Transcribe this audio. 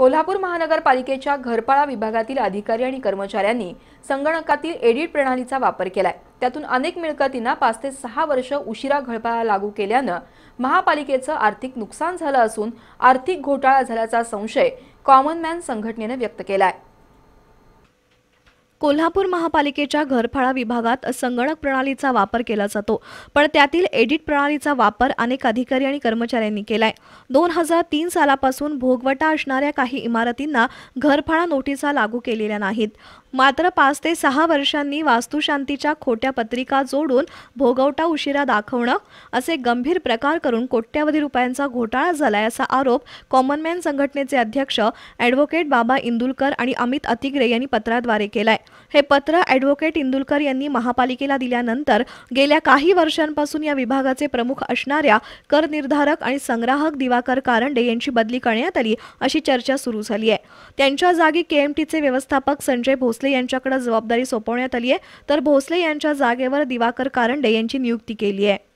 कोल्हापूर महानगरपालिकेच्या घरपाळा विभागातील अधिकारी आणि कर्मचाऱ्यांनी संगणकातील एडिट प्रणालीचा वापर केलाय त्यातून अनेक मिळकतींना पाच ते सहा वर्ष उशिरा घरपाळा लागू केल्यानं महापालिकेचं आर्थिक नुकसान झालं असून आर्थिक घोटाळा झाल्याचा संशय कॉमनमॅन संघटनेनं व्यक्त केला कोल्हापूर महापालिकेच्या घरफाळा विभागात संगणक प्रणालीचा वापर केला जातो पण त्यातील एडिट प्रणालीचा वापर अनेक अधिकारी आणि कर्मचाऱ्यांनी केलाय दोन हजार तीन सालापासून भोगवटा असणाऱ्या काही इमारतींना घरफाळा नोटिसा लागू केलेल्या नाहीत मात्र पाच ते सहा वर्षांनी वास्तुशांतीच्या खोट्या पत्रिका जोडून भोगवटा उशिरा दाखवणं असे गंभीर प्रकार करून कोट्यावधी रुपयांचा घोटाळा झालाय असा आरोप कॉमनमॅन संघटनेचे अध्यक्ष ॲडव्होकेट बाबा इंदुलकर आणि अमित अतिग्रे यांनी पत्राद्वारे केलाय हे पत्र ॲडव्होकेट इंदुलकर यांनी महापालिकेला दिल्यानंतर गेल्या काही वर्षांपासून या विभागाचे प्रमुख असणाऱ्या कर निर्धारक आणि संग्राहक दिवाकर कारंडे यांची बदली करण्यात आली अशी चर्चा सुरू झाली आहे त्यांच्या जागी केएमटीचे व्यवस्थापक संजय भोसले यांच्याकडे जबाबदारी सोपवण्यात आली आहे तर भोसले यांच्या जागेवर दिवाकर कारंडे यांची नियुक्ती केली आहे